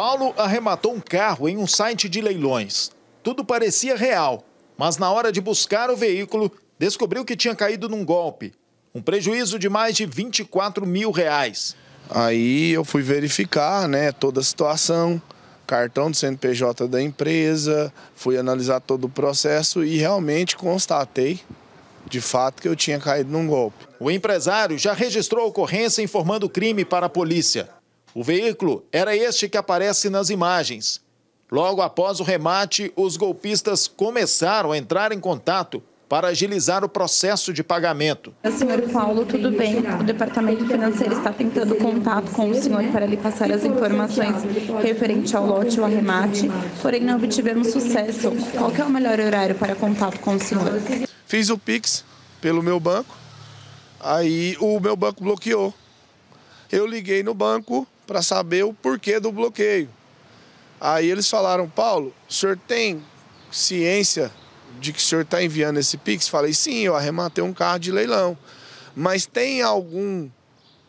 Paulo arrematou um carro em um site de leilões. Tudo parecia real, mas na hora de buscar o veículo, descobriu que tinha caído num golpe. Um prejuízo de mais de 24 mil reais. Aí eu fui verificar né, toda a situação, cartão do CNPJ da empresa, fui analisar todo o processo e realmente constatei, de fato, que eu tinha caído num golpe. O empresário já registrou a ocorrência informando o crime para a polícia. O veículo era este que aparece nas imagens. Logo após o remate, os golpistas começaram a entrar em contato para agilizar o processo de pagamento. Senhor Paulo, tudo bem? O Departamento Financeiro está tentando contato com o senhor para lhe passar as informações referente ao lote ou arremate, porém não obtivemos sucesso. Qual é o melhor horário para contato com o senhor? Fiz o Pix pelo meu banco, aí o meu banco bloqueou. Eu liguei no banco, para saber o porquê do bloqueio. Aí eles falaram, Paulo, o senhor tem ciência de que o senhor está enviando esse Pix? Falei, sim, eu arrematei um carro de leilão. Mas tem algum,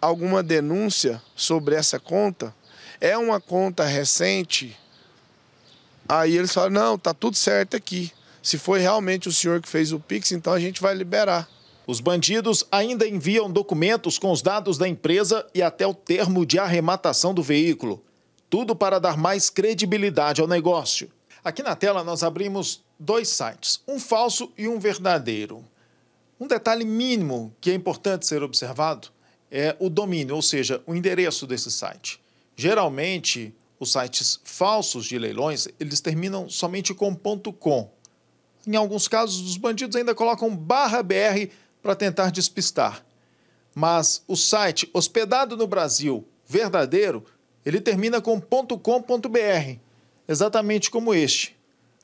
alguma denúncia sobre essa conta? É uma conta recente? Aí eles falaram, não, está tudo certo aqui. Se foi realmente o senhor que fez o Pix, então a gente vai liberar. Os bandidos ainda enviam documentos com os dados da empresa e até o termo de arrematação do veículo. Tudo para dar mais credibilidade ao negócio. Aqui na tela nós abrimos dois sites, um falso e um verdadeiro. Um detalhe mínimo que é importante ser observado é o domínio, ou seja, o endereço desse site. Geralmente, os sites falsos de leilões, eles terminam somente com .com. Em alguns casos, os bandidos ainda colocam barra .br para tentar despistar. Mas o site hospedado no Brasil, verdadeiro, ele termina com .com.br, exatamente como este.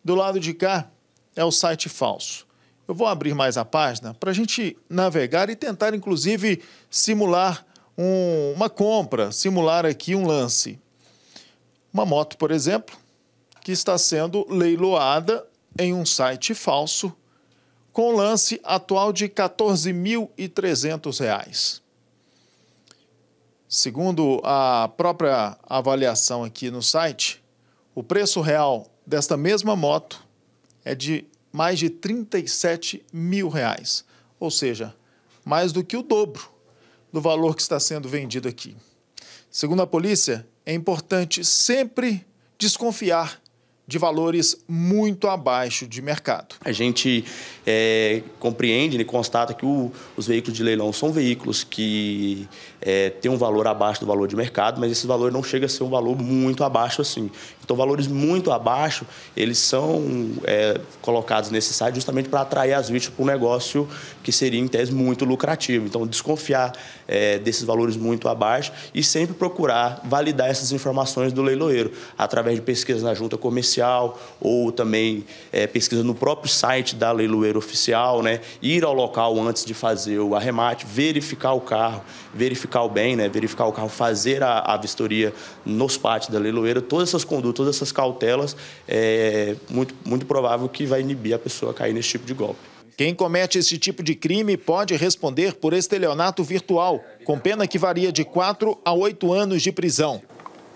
Do lado de cá é o site falso. Eu vou abrir mais a página para a gente navegar e tentar, inclusive, simular um, uma compra, simular aqui um lance. Uma moto, por exemplo, que está sendo leiloada em um site falso com lance atual de R$ 14.300. Segundo a própria avaliação aqui no site, o preço real desta mesma moto é de mais de R$ mil reais, ou seja, mais do que o dobro do valor que está sendo vendido aqui. Segundo a polícia, é importante sempre desconfiar de valores muito abaixo de mercado. A gente é, compreende e né, constata que o, os veículos de leilão são veículos que é, têm um valor abaixo do valor de mercado, mas esse valor não chega a ser um valor muito abaixo assim. Então, valores muito abaixo, eles são é, colocados nesse site justamente para atrair as vítimas para um negócio que seria, em tese, muito lucrativo. Então, desconfiar é, desses valores muito abaixo e sempre procurar validar essas informações do leiloeiro através de pesquisas na junta comercial, Oficial ou também é, pesquisa no próprio site da Leiloeira Oficial, né? ir ao local antes de fazer o arremate, verificar o carro, verificar o bem, né? verificar o carro, fazer a, a vistoria nos pátios da leiloeira. Todas essas condutas, todas essas cautelas, é muito, muito provável que vai inibir a pessoa a cair nesse tipo de golpe. Quem comete esse tipo de crime pode responder por estelionato virtual, com pena que varia de 4 a 8 anos de prisão.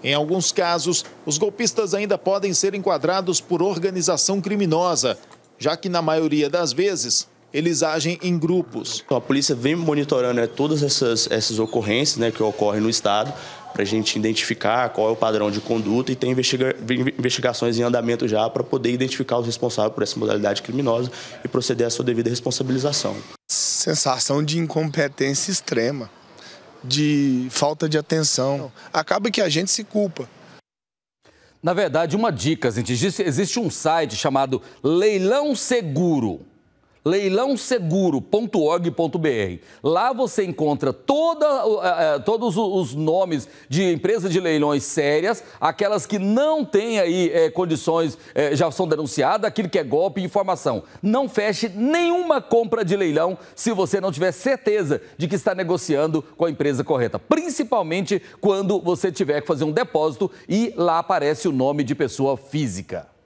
Em alguns casos, os golpistas ainda podem ser enquadrados por organização criminosa, já que na maioria das vezes eles agem em grupos. Então, a polícia vem monitorando né, todas essas, essas ocorrências né, que ocorrem no estado para a gente identificar qual é o padrão de conduta e tem investiga investigações em andamento já para poder identificar os responsáveis por essa modalidade criminosa e proceder à sua devida responsabilização. Sensação de incompetência extrema de falta de atenção. Acaba que a gente se culpa. Na verdade, uma dica, gente. Existe um site chamado Leilão Seguro leilãoseguro.org.br. Lá você encontra toda, eh, eh, todos os nomes de empresas de leilões sérias, aquelas que não têm aí é, condições, é, já são denunciadas, aquilo que é golpe, e informação. Não feche nenhuma compra de leilão se você não tiver certeza de que está negociando com a empresa correta, principalmente quando você tiver que fazer um depósito e lá aparece o nome de pessoa física.